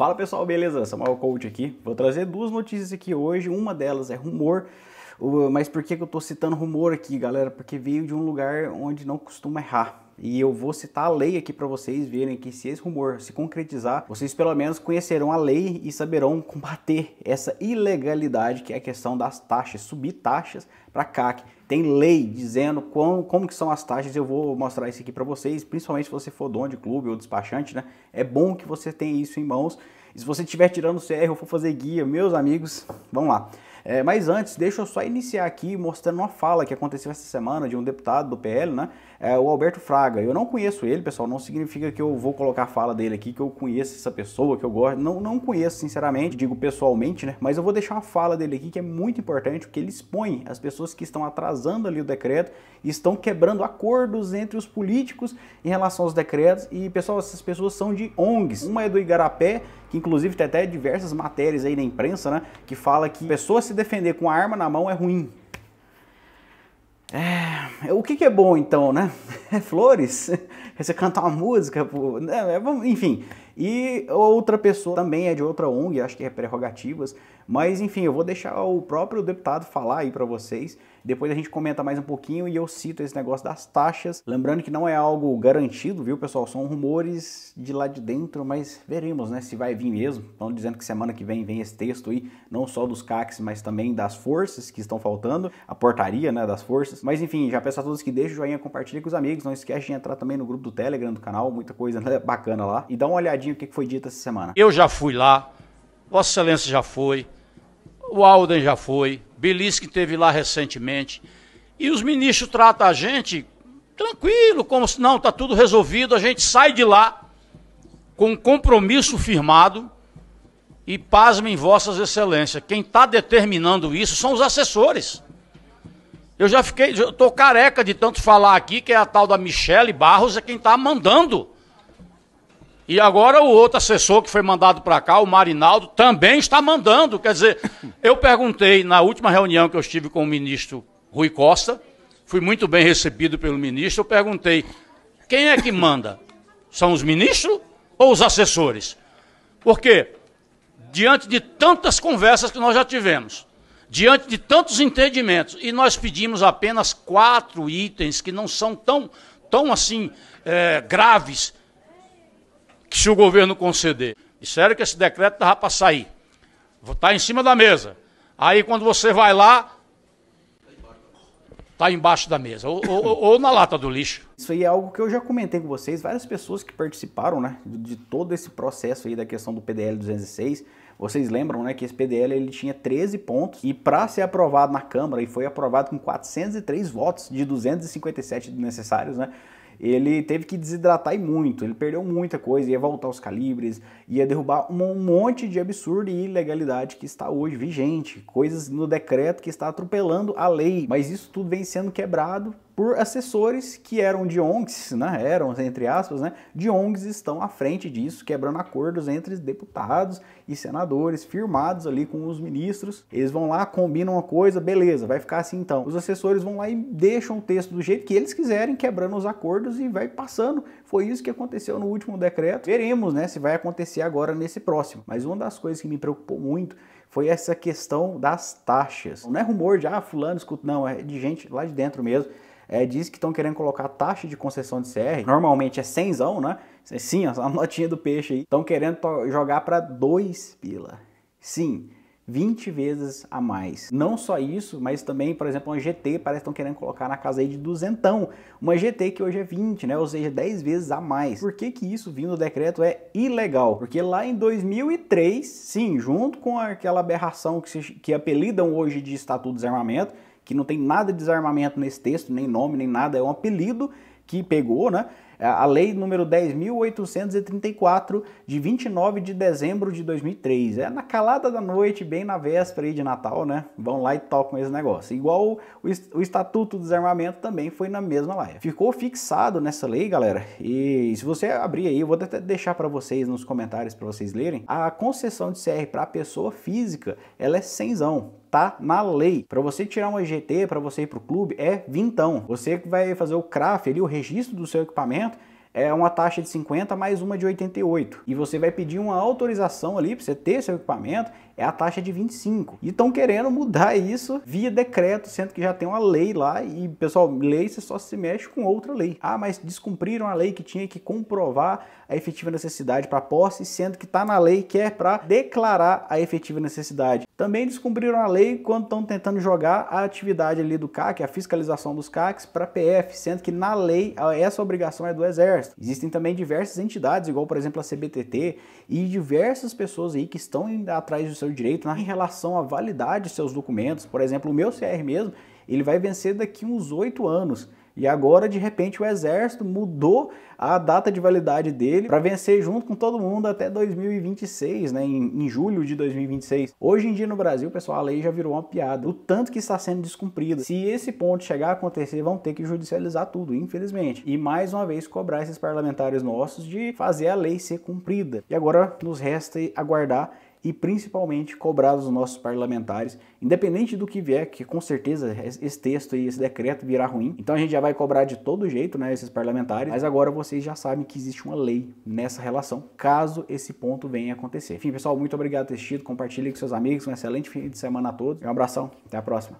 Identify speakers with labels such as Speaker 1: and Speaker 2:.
Speaker 1: Fala pessoal, beleza? Samuel Coach aqui. Vou trazer duas notícias aqui hoje. Uma delas é rumor, mas por que eu estou citando rumor aqui, galera? Porque veio de um lugar onde não costuma errar. E eu vou citar a lei aqui para vocês verem que se esse rumor se concretizar, vocês pelo menos conhecerão a lei e saberão combater essa ilegalidade que é a questão das taxas, subir taxas para CAC tem lei dizendo como, como que são as taxas, eu vou mostrar isso aqui para vocês, principalmente se você for dono de clube ou despachante, né? É bom que você tenha isso em mãos. E se você estiver tirando CR ou for fazer guia, meus amigos, vamos lá. É, mas antes, deixa eu só iniciar aqui mostrando uma fala que aconteceu essa semana de um deputado do PL, né? É, o Alberto Fraga. Eu não conheço ele, pessoal, não significa que eu vou colocar a fala dele aqui, que eu conheço essa pessoa, que eu gosto. Não, não conheço, sinceramente, digo pessoalmente, né? Mas eu vou deixar uma fala dele aqui que é muito importante, porque ele expõe as pessoas que estão atrasando ali o decreto e estão quebrando acordos entre os políticos em relação aos decretos. E, pessoal, essas pessoas são de ONGs. Uma é do Igarapé que inclusive tem até diversas matérias aí na imprensa, né, que fala que pessoa se defender com a arma na mão é ruim. É, o que, que é bom então, né? É flores? você cantar uma música? Pô, né? É, enfim. E outra pessoa também é de outra ONG, acho que é prerrogativas, mas enfim, eu vou deixar o próprio deputado falar aí para vocês. Depois a gente comenta mais um pouquinho e eu cito esse negócio das taxas. Lembrando que não é algo garantido, viu, pessoal? São rumores de lá de dentro, mas veremos, né, se vai vir mesmo. Estão dizendo que semana que vem vem esse texto aí, não só dos CACs, mas também das forças que estão faltando, a portaria, né, das forças. Mas enfim, já peço a todos que deixem o joinha, compartilhem com os amigos, não esquece de entrar também no grupo do Telegram do canal, muita coisa né, bacana lá. E dá uma olhadinha o que foi dito essa semana. Eu
Speaker 2: já fui lá, Vossa Excelência já foi o Alden já foi, Belisque esteve lá recentemente, e os ministros tratam a gente tranquilo, como se não, está tudo resolvido, a gente sai de lá com um compromisso firmado, e pasmem vossas excelências, quem está determinando isso são os assessores. Eu já fiquei, estou careca de tanto falar aqui que é a tal da Michele Barros é quem está mandando. E agora o outro assessor que foi mandado para cá, o Marinaldo, também está mandando. Quer dizer, eu perguntei na última reunião que eu estive com o ministro Rui Costa, fui muito bem recebido pelo ministro, eu perguntei: quem é que manda? São os ministros ou os assessores? Porque, diante de tantas conversas que nós já tivemos, diante de tantos entendimentos, e nós pedimos apenas quatro itens que não são tão, tão assim, é, graves que se o governo conceder. Disseram que esse decreto estava para sair. Está em cima da mesa. Aí quando você vai lá, está embaixo da mesa, ou, ou, ou,
Speaker 1: na lata do lixo. Isso aí é algo que eu já comentei com vocês, várias pessoas que participaram né, de todo esse processo aí da questão do PDL 206. Vocês lembram né, que esse PDL ele tinha 13 pontos e para ser aprovado na Câmara, e foi aprovado com 403 votos de 257 necessários, né? ele teve que desidratar e muito, ele perdeu muita coisa, ia voltar os calibres, ia derrubar um monte de absurdo e ilegalidade que está hoje vigente, coisas no decreto que está atropelando a lei, mas isso tudo vem sendo quebrado por assessores que eram de ONGs, né, eram entre aspas, né, de ONGs estão à frente disso, quebrando acordos entre deputados e senadores, firmados ali com os ministros. Eles vão lá, combinam uma coisa, beleza, vai ficar assim então. Os assessores vão lá e deixam o texto do jeito que eles quiserem, quebrando os acordos e vai passando. Foi isso que aconteceu no último decreto. Veremos, né, se vai acontecer agora nesse próximo. Mas uma das coisas que me preocupou muito foi essa questão das taxas. Não é rumor de, ah, fulano, escuta, não, é de gente lá de dentro mesmo é, diz que estão querendo colocar taxa de concessão de CR, normalmente é 100, né? É sim, a notinha do peixe aí. Estão querendo jogar para 2 pila. Sim, 20 vezes a mais. Não só isso, mas também, por exemplo, uma GT parece que estão querendo colocar na casa aí de duzentão. Uma GT que hoje é 20, né? Ou seja, 10 vezes a mais. Por que que isso vindo do decreto é ilegal? Porque lá em 2003, sim, junto com aquela aberração que, se, que apelidam hoje de Estatuto de Desarmamento, que não tem nada de desarmamento nesse texto, nem nome, nem nada, é um apelido que pegou, né? É, a lei número 10.834, de 29 de dezembro de 2003. É na calada da noite, bem na véspera aí de Natal, né? Vão lá e tocam esse negócio. Igual o Estatuto do Desarmamento também foi na mesma lei Ficou fixado nessa lei, galera, e se você abrir aí, eu vou até deixar para vocês nos comentários para vocês lerem, a concessão de CR para pessoa física, ela é cenzão tá na lei. Para você tirar um EGT, para você ir pro clube, é vintão. Você que vai fazer o craft ali, o registro do seu equipamento, é uma taxa de 50 mais uma de 88. E você vai pedir uma autorização ali para você ter seu equipamento, é a taxa de 25. E estão querendo mudar isso via decreto, sendo que já tem uma lei lá e, pessoal, lei você só se mexe com outra lei. Ah, mas descumpriram a lei que tinha que comprovar a efetiva necessidade para posse, sendo que está na lei que é para declarar a efetiva necessidade. Também descumpriram a lei quando estão tentando jogar a atividade ali do CAC, a fiscalização dos CACs, para PF, sendo que na lei essa obrigação é do Exército. Existem também diversas entidades, igual por exemplo a CBTT, e diversas pessoas aí que estão atrás do seu direito na relação à validade de seus documentos. Por exemplo, o meu CR mesmo, ele vai vencer daqui uns oito anos. E agora, de repente, o Exército mudou a data de validade dele para vencer junto com todo mundo até 2026, né? Em, em, julho de 2026. Hoje em dia no Brasil, pessoal, a lei já virou uma piada. O tanto que está sendo descumprida. Se esse ponto chegar a acontecer, vão ter que judicializar tudo, infelizmente. E mais uma vez cobrar esses parlamentares nossos de fazer a lei ser cumprida. E agora nos resta aguardar e principalmente cobrar os nossos parlamentares, independente do que vier, que com certeza esse texto e esse decreto virá ruim. Então a gente já vai cobrar de todo jeito, né, esses parlamentares, mas agora vocês já sabem que existe uma lei nessa relação, caso esse ponto venha acontecer. Enfim, pessoal, muito obrigado por ter assistido, compartilhe com seus amigos, um excelente fim de semana a todos, um abração, até a próxima.